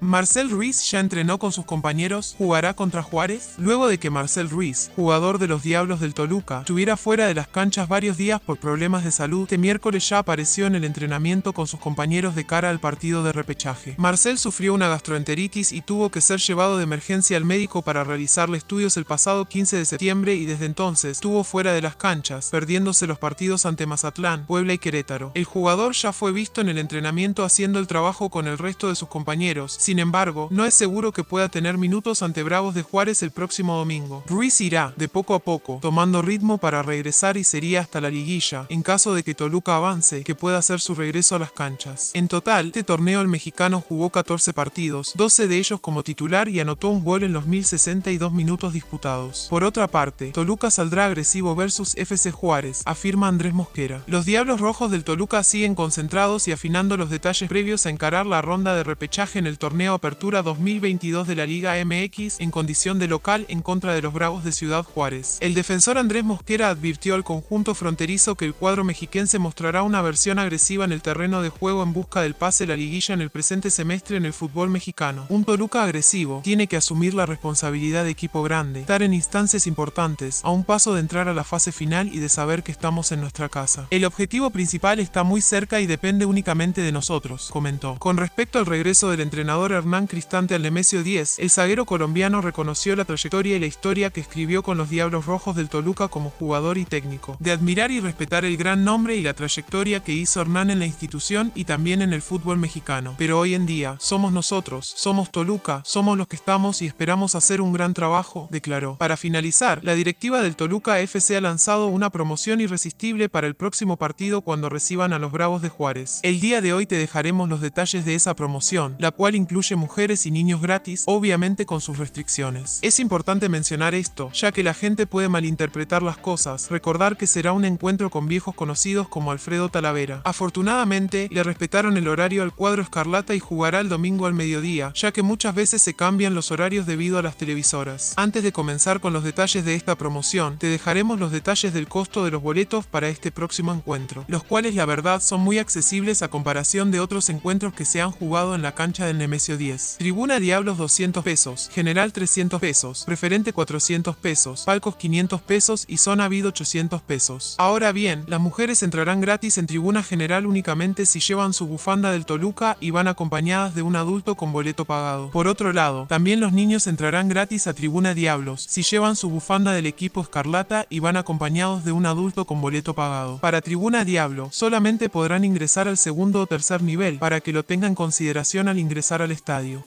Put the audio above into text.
Marcel Ruiz ya entrenó con sus compañeros, jugará contra Juárez, luego de que Marcel Ruiz, jugador de los Diablos del Toluca, estuviera fuera de las canchas varios días por problemas de salud, este miércoles ya apareció en el entrenamiento con sus compañeros de cara al partido de repechaje. Marcel sufrió una gastroenteritis y tuvo que ser llevado de emergencia al médico para realizarle estudios el pasado 15 de septiembre y desde entonces estuvo fuera de las canchas, perdiéndose los partidos ante Mazatlán, Puebla y Querétaro. El jugador ya fue visto en el entrenamiento haciendo el trabajo con el resto de sus compañeros, sin embargo, no es seguro que pueda tener minutos ante Bravos de Juárez el próximo domingo. Ruiz irá, de poco a poco, tomando ritmo para regresar y sería hasta la liguilla, en caso de que Toluca avance, que pueda hacer su regreso a las canchas. En total, este torneo el mexicano jugó 14 partidos, 12 de ellos como titular y anotó un gol en los 1062 minutos disputados. Por otra parte, Toluca saldrá agresivo versus FC Juárez, afirma Andrés Mosquera. Los Diablos Rojos del Toluca siguen concentrados y afinando los detalles previos a encarar la ronda de repechaje en el torneo Apertura 2022 de la Liga MX en condición de local en contra de los Bravos de Ciudad Juárez. El defensor Andrés Mosquera advirtió al conjunto fronterizo que el cuadro mexiquense mostrará una versión agresiva en el terreno de juego en busca del pase a la liguilla en el presente semestre en el fútbol mexicano. Un Toluca agresivo tiene que asumir la responsabilidad de equipo grande, estar en instancias importantes, a un paso de entrar a la fase final y de saber que estamos en nuestra casa. El objetivo principal está muy cerca y depende únicamente de nosotros, comentó. Con respecto al regreso del entrenador Hernán Cristante al Nemesio 10, el zaguero colombiano reconoció la trayectoria y la historia que escribió con los Diablos Rojos del Toluca como jugador y técnico. De admirar y respetar el gran nombre y la trayectoria que hizo Hernán en la institución y también en el fútbol mexicano. Pero hoy en día, somos nosotros, somos Toluca, somos los que estamos y esperamos hacer un gran trabajo, declaró. Para finalizar, la directiva del Toluca FC ha lanzado una promoción irresistible para el próximo partido cuando reciban a los Bravos de Juárez. El día de hoy te dejaremos los detalles de esa promoción, la cual incluye incluye mujeres y niños gratis, obviamente con sus restricciones. Es importante mencionar esto, ya que la gente puede malinterpretar las cosas, recordar que será un encuentro con viejos conocidos como Alfredo Talavera. Afortunadamente, le respetaron el horario al cuadro escarlata y jugará el domingo al mediodía, ya que muchas veces se cambian los horarios debido a las televisoras. Antes de comenzar con los detalles de esta promoción, te dejaremos los detalles del costo de los boletos para este próximo encuentro, los cuales la verdad son muy accesibles a comparación de otros encuentros que se han jugado en la cancha del Nemesis 10. Tribuna Diablos 200 pesos, General 300 pesos, Preferente 400 pesos, Palcos 500 pesos y Zona Habido 800 pesos. Ahora bien, las mujeres entrarán gratis en Tribuna General únicamente si llevan su bufanda del Toluca y van acompañadas de un adulto con boleto pagado. Por otro lado, también los niños entrarán gratis a Tribuna Diablos si llevan su bufanda del equipo Escarlata y van acompañados de un adulto con boleto pagado. Para Tribuna Diablo, solamente podrán ingresar al segundo o tercer nivel para que lo tengan en consideración al ingresar al estadio